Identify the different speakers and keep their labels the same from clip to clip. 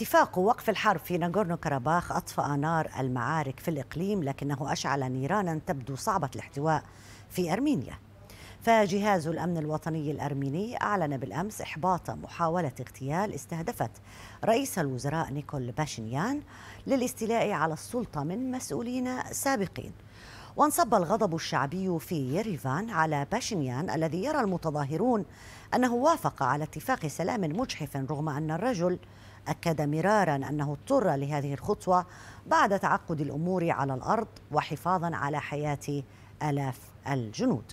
Speaker 1: اتفاق وقف الحرب في ناغورنو كاراباخ أطفأ نار المعارك في الإقليم لكنه أشعل نيرانا تبدو صعبة الاحتواء في أرمينيا فجهاز الأمن الوطني الأرميني أعلن بالأمس إحباط محاولة اغتيال استهدفت رئيس الوزراء نيكول باشنيان للاستيلاء على السلطة من مسؤولين سابقين وانصب الغضب الشعبي في يريفان على باشنيان الذي يرى المتظاهرون أنه وافق على اتفاق سلام مجحف رغم أن الرجل أكد مرارا أنه اضطر لهذه الخطوة بعد تعقد الأمور على الأرض وحفاظا على حياة آلاف الجنود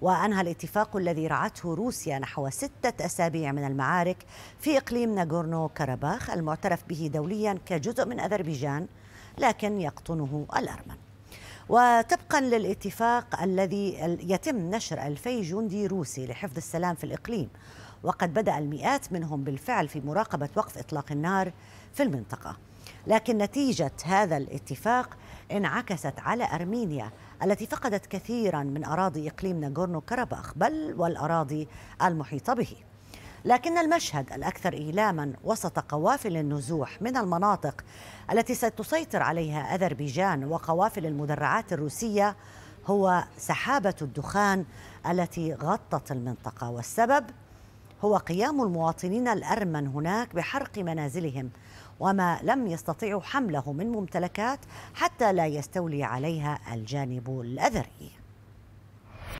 Speaker 1: وأنهى الاتفاق الذي رعته روسيا نحو ستة أسابيع من المعارك في إقليم ناغورنو كاراباخ المعترف به دوليا كجزء من أذربيجان لكن يقطنه الأرمن وطبقا للاتفاق الذي يتم نشر ألفي جندي روسي لحفظ السلام في الإقليم وقد بدأ المئات منهم بالفعل في مراقبة وقف إطلاق النار في المنطقة لكن نتيجة هذا الاتفاق انعكست على أرمينيا التي فقدت كثيرا من أراضي إقليم ناغورنو كرباخ بل والأراضي المحيطة به لكن المشهد الأكثر إيلاما وسط قوافل النزوح من المناطق التي ستسيطر عليها أذربيجان وقوافل المدرعات الروسية هو سحابة الدخان التي غطت المنطقة والسبب هو قيام المواطنين الأرمن هناك بحرق منازلهم وما لم يستطيعوا حمله من ممتلكات حتى لا يستولي عليها الجانب الأذري